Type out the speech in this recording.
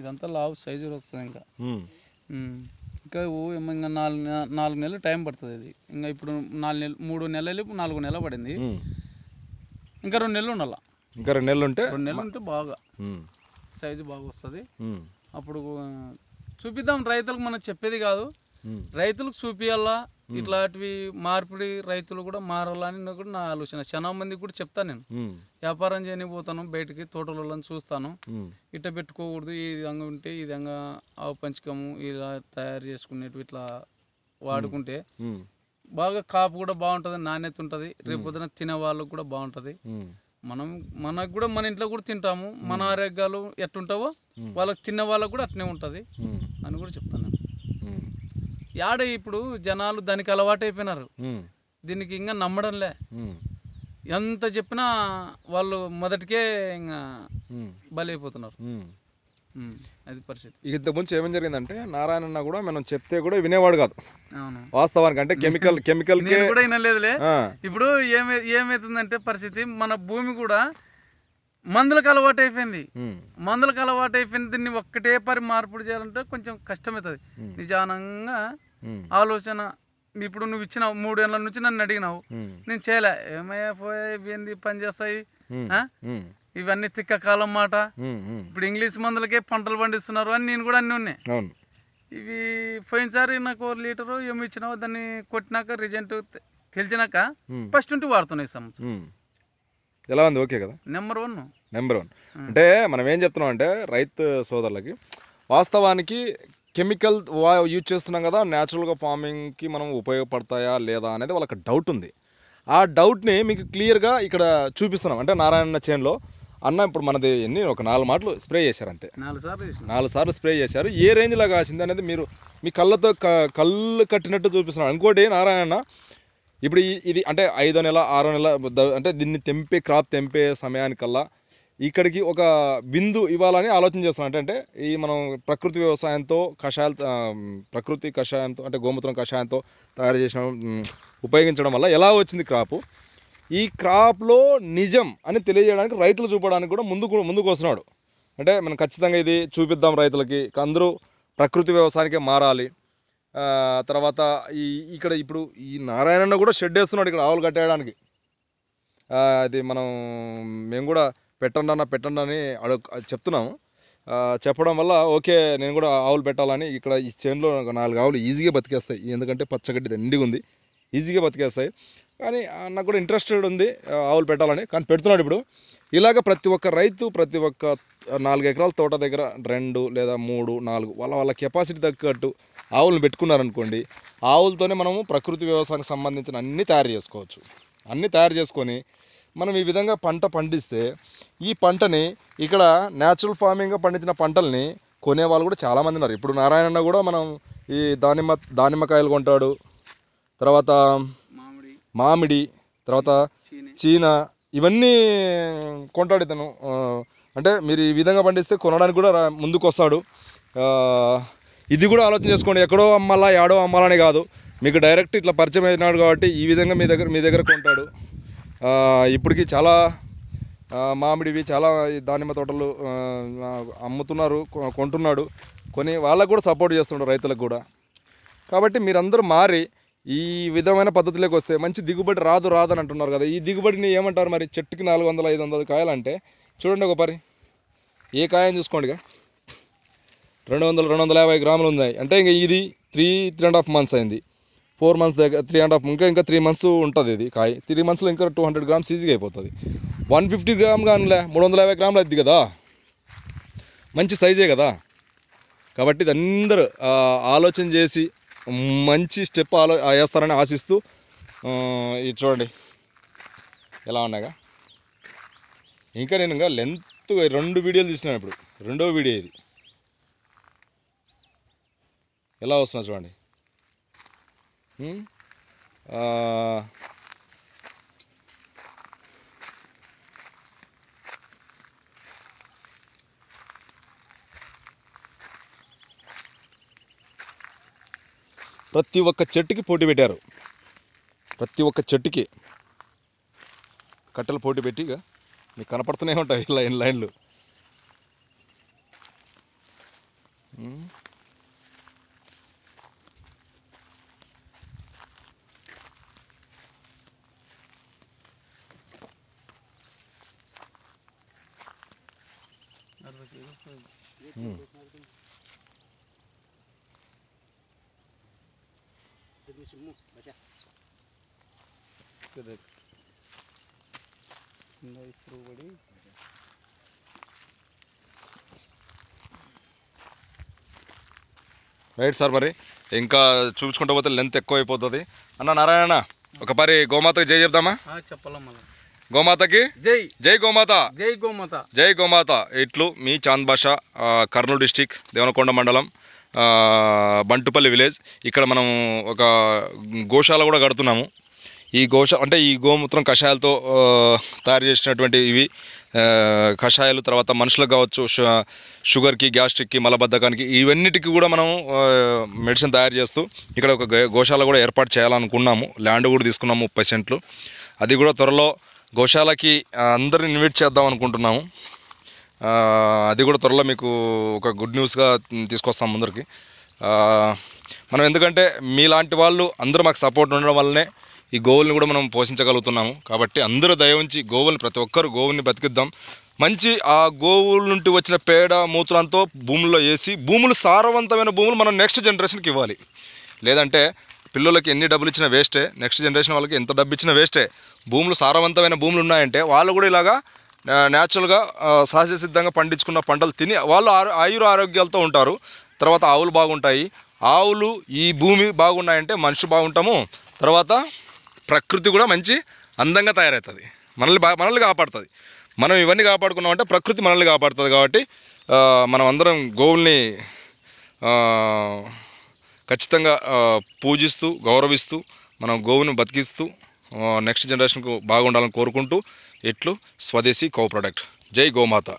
ఇదంతా లావు సైజు వస్తుంది ఇంకా ఇంకా ఇంకా నాలుగు నాలుగు నెలలు టైం పడుతుంది ఇది ఇంకా ఇప్పుడు నాలుగు నెలలు మూడు నెలలు నాలుగు నెలలు పడింది ఇంకా రెండు నెలలు ఉండాలా ఇంకా రెండు నెలలు ఉంటే రెండు నెలలు ఉంటే బాగా సైజు బాగా వస్తుంది అప్పుడు చూపిద్దాం రైతులకు మనం చెప్పేది కాదు రైతులకు చూపియాలా ఇట్లాంటివి మార్పిడి రైతులు కూడా మారాలని కూడా నా ఆలోచన చాలా మందికి కూడా చెప్తాను నేను వ్యాపారం చేయని పోతాను బయటికి తోటలలో చూస్తాను ఇట్ట పెట్టుకోకూడదు ఈ విధంగా ఉంటే ఈ విధంగా ఆవు పంచకము ఇలా తయారు చేసుకునేటివి ఇట్లా వాడుకుంటే బాగా కాపు కూడా బాగుంటుంది నాణ్యత ఉంటుంది రేపు పొద్దున తినే వాళ్ళకు కూడా బాగుంటుంది మనం మనకు కూడా మన ఇంట్లో కూడా తింటాము మన ఆరోగ్యాలు ఎట్టుంటావో వాళ్ళకి తిన్న వాళ్ళకు కూడా అట్నే ఉంటుంది అని కూడా చెప్తాను యాడ ఇప్పుడు జనాలు దానికి అలవాటైపోయినారు దీనికి ఇంకా నమ్మడంలే ఎంత చెప్పినా వాళ్ళు మొదటికే ఇంకా బలైపోతున్నారు అది పరిస్థితి ఇంత ముందు ఏమేం జరిగిందంటే నారాయణ కూడా మనం చెప్తే కూడా వినేవాడు కాదు వాస్తవానికి అంటే కెమికల్ కెమికల్ కూడా వినలేదులే ఇప్పుడు ఏమై ఏమైతుందంటే పరిస్థితి మన భూమి కూడా మందులకు అలవాటు అయిపోయింది మందులకు అలవాటు అయిపోయింది దీన్ని ఒక్కటే పరి మార్పుడు చేయాలంటే కొంచెం కష్టమవుతుంది నిజానంగా ఆలోచన ఇప్పుడు నువ్వు ఇచ్చిన మూడేళ్ళ నుంచి నన్ను అడిగినావు నేను చేయలే ఏమయ్యా పోయా ఏంది పని చేస్తాయి ఇవన్నీ తిక్క కాలం మాట ఇప్పుడు ఇంగ్లీష్ మందులకే పంటలు పండిస్తున్నారు అని నేను కూడా అన్నీ ఉన్నాయి ఇవి పోయినసారి నాకు ఒక లీటరు ఏమి ఇచ్చినావు దాన్ని కొట్టినాక రిజల్ట్ తెలిసినాక ఫస్ట్ ఉంటే వాడుతున్నాయి సంవత్సరం ఎలా ఉంది ఓకే కదా నెంబర్ వన్ నెంబర్ వన్ అంటే మనం ఏం చెప్తున్నాం అంటే రైతు సోదరులకి వాస్తవానికి కెమికల్ యూజ్ చేస్తున్నాం కదా న్యాచురల్గా ఫార్మింగ్కి మనం ఉపయోగపడతాయా లేదా అనేది వాళ్ళకి డౌట్ ఉంది ఆ డౌట్ని మీకు క్లియర్గా ఇక్కడ చూపిస్తున్నాం అంటే నారాయణ చేన్లో అన్న ఇప్పుడు మనది ఎన్ని ఒక నాలుగు మాటలు స్ప్రే చేశారు అంతే నాలుగు సార్లు స్ప్రే చేశారు ఏ రేంజ్లో కాసింది అనేది మీరు మీ కళ్ళతో కళ్ళు కట్టినట్టు చూపిస్తున్నారు ఇంకోటి నారాయణ ఇప్పుడు ఇది అంటే ఐదో నెల ఆరో నెల అంటే దీన్ని తెంపే క్రాప్ తెంపే సమయానికల్లా ఇక్కడికి ఒక బిందు ఇవ్వాలని ఆలోచన చేస్తున్నాం అంటే ఈ మనం ప్రకృతి వ్యవసాయంతో కషాయ ప్రకృతి కషాయంతో అంటే గోమూత్రం కషాయంతో తయారు చేసిన ఉపయోగించడం వల్ల ఎలా వచ్చింది క్రాపు ఈ క్రాప్లో నిజం అని తెలియజేయడానికి రైతులు చూపడానికి కూడా ముందుకు ముందుకు వస్తున్నాడు అంటే మనం ఖచ్చితంగా ఇది చూపిద్దాం రైతులకి అందరూ ప్రకృతి వ్యవసాయానికే మారాలి తర్వాత ఈ ఇక్కడ ఇప్పుడు ఈ నారాయణన్న కూడా షెడ్ వేస్తున్నాడు ఇక్కడ ఆవులు కట్టేయడానికి అది మనం మేము కూడా పెట్టండి అన్న పెట్టండి అని అడు చెప్తున్నాము చెప్పడం వల్ల ఓకే నేను కూడా ఆవులు పెట్టాలని ఇక్కడ ఈ చేనులో నాలుగు ఆవులు ఈజీగా బతికేస్తాయి ఎందుకంటే పచ్చగడ్డి దండిగా ఉంది ఈజీగా బతికేస్తాయి కానీ నాకు కూడా ఇంట్రెస్టెడ్ ఉంది ఆవులు పెట్టాలని కానీ పెడుతున్నాడు ఇప్పుడు ఇలాగ ప్రతి ఒక్క రైతు ప్రతి ఒక్క నాలుగు ఎకరాల తోట దగ్గర రెండు లేదా మూడు నాలుగు వాళ్ళ వాళ్ళ కెపాసిటీ తగ్గట్టు ఆవులను పెట్టుకున్నారనుకోండి ఆవులతోనే మనము ప్రకృతి వ్యవసాయానికి సంబంధించిన అన్నీ తయారు చేసుకోవచ్చు అన్నీ తయారు చేసుకొని మనం ఈ విధంగా పంట పండిస్తే ఈ పంటని ఇక్కడ న్యాచురల్ ఫార్మింగ్గా పండించిన పంటల్ని కొనేవాళ్ళు కూడా చాలామంది ఉన్నారు ఇప్పుడు నారాయణ కూడా మనం ఈ దానిమ్మ దానిమ్మకాయలు కొంటాడు తర్వాత మామిడి తర్వాత చీనా ఇవన్నీ కొంటాడు ఇతను అంటే మీరు ఈ విధంగా పండిస్తే కొనడానికి కూడా ముందుకు వస్తాడు ఇది కూడా ఆలోచన చేసుకోండి ఎక్కడో అమ్మాలా ఏడో అమ్మాలని కాదు మీకు డైరెక్ట్ ఇట్లా పరిచయం అయినాడు కాబట్టి ఈ విధంగా మీ దగ్గర మీ దగ్గర కొంటాడు ఇప్పటికీ చాలా మామిడివి చాలా దానిమ్మ తోటలు అమ్ముతున్నారు కొంటున్నాడు కొని వాళ్ళకు కూడా సపోర్ట్ చేస్తున్నాడు రైతులకు కూడా కాబట్టి మీరందరూ మారి ఈ విధమైన పద్ధతిలోకి వస్తే మంచి దిగుబడి రాదు రాదని అంటున్నారు కదా ఈ దిగుబడిని ఏమంటారు మరి చెట్టుకి నాలుగు వందల ఐదు వందల కాయలంటే చూడండి ఒక ఏ కాయని చూసుకోండిగా రెండు వందలు రెండు వందల యాభై గ్రాములు ఉన్నాయి అంటే ఇంక ఇది three three and half months అయింది ఫోర్ మంత్స్ దగ్గర త్రీ అండ్ హాఫ్ ఇంకా ఇంకా త్రీ మంత్స్ ఉంటుంది ఇది కాయ త్రీ మంత్స్లో ఇంకా టూ హండ్రెడ్ గ్రామ్స్ ఈజీగా అయిపోతుంది వన్ ఫిఫ్టీ గ్రామ్ కానీలే మూడు వందల యాభై గ్రాములు అయింది కదా మంచి సైజే కదా కాబట్టి ఇది అందరూ ఆలోచన చేసి మంచి స్టెప్ ఆలో వేస్తారని ఆశిస్తూ ఇది చూడండి ఎలా ఉన్నాగా ఇంకా నేను ఇంకా లెంత్ రెండు వీడియోలు తీసినాను ఇప్పుడు రెండో వీడియో ఇది ఎలా వస్తున్నా చూడండి Hm? Äh, ప్రతి ఒక్క చెట్టుకి పోటీ పెట్టారు ప్రతి ఒక్క చెట్టుకి కట్టెలు పోటీ పెట్టి మీకు కనపడుతూనే ఉంటాయి లైన్ లైన్లు ఇప్పుడు రైట్ సార్ మరి ఇంకా చూపించుకుంటూ పోతే లెంత్ ఎక్కువ అయిపోతుంది అన్న నారాయణ పరి గోమాతకి జై చెప్దామా చెప్పాలమ్మా గోమాతకి జై జై గోమాత జై గోమాత జై గోమాత ఇట్లు మీ చాంద్ భాష కర్నూలు డిస్టిక్ దేవనకొండ మండలం బంటుపల్లి విలేజ్ ఇక్కడ మనం ఒక గోశాల కూడా కడుతున్నాము ఈ గోష అంటే ఈ గోమూత్రం కషాయాలతో తయారు చేసినటువంటి ఇవి కషాయాలు తర్వాత మనుషులకు కావచ్చు షుగర్కి గ్యాస్ట్రిక్కి మలబద్ధకానికి ఇవన్నిటికీ కూడా మనం మెడిసిన్ తయారు చేస్తూ ఇక్కడ ఒక గోశాల కూడా ఏర్పాటు చేయాలనుకున్నాము ల్యాండ్ కూడా తీసుకున్నాము ముప్పై సెంట్లు అది కూడా త్వరలో గోశాలకి అందరిని ఇన్వైట్ చేద్దాం అనుకుంటున్నాము అది కూడా త్వరలో మీకు ఒక గుడ్ న్యూస్గా తీసుకొస్తాం ముందరికి మనం ఎందుకంటే మీలాంటి వాళ్ళు అందరూ మాకు సపోర్ట్ ఉండడం వల్లనే ఈ గోవుల్ని కూడా మనం పోషించగలుగుతున్నాము కాబట్టి అందరూ దయ ఉంచి గోవుల్ని ప్రతి ఒక్కరు గోవుల్ని బతికిద్దాం మంచి ఆ గోవుల నుండి వచ్చిన పేడ మూత్రంతో భూముల్లో వేసి భూములు సారవంతమైన భూములు మనం నెక్స్ట్ జనరేషన్కి ఇవ్వాలి లేదంటే పిల్లలకి ఎన్ని డబ్బులు ఇచ్చినా వేస్టే నెక్స్ట్ జనరేషన్ వాళ్ళకి ఎంత డబ్బు ఇచ్చినా వేస్టే భూములు సారవంతమైన భూములు ఉన్నాయంటే వాళ్ళు కూడా ఇలాగా న్యాచురల్గా సహజ సిద్ధంగా పండించుకున్న పంటలు తిని వాళ్ళు ఆయుర ఆరోగ్యాలతో ఉంటారు తర్వాత ఆవులు బాగుంటాయి ఆవులు ఈ భూమి బాగున్నాయంటే మనిషి బాగుంటాము తర్వాత ప్రకృతి కూడా మంచి అందంగా తయారవుతుంది మనల్ని బా మనల్ని కాపాడుతుంది మనం ఇవన్నీ కాపాడుకున్నామంటే ప్రకృతి మనల్ని కాపాడుతుంది కాబట్టి మనం అందరం గోవుల్ని ఖచ్చితంగా పూజిస్తూ గౌరవిస్తూ మనం గోవును బతికిస్తూ నెక్స్ట్ జనరేషన్కు బాగుండాలని కోరుకుంటూ ఇట్లు స్వదేశీ కో ప్రొడక్ట్ జై గోమాత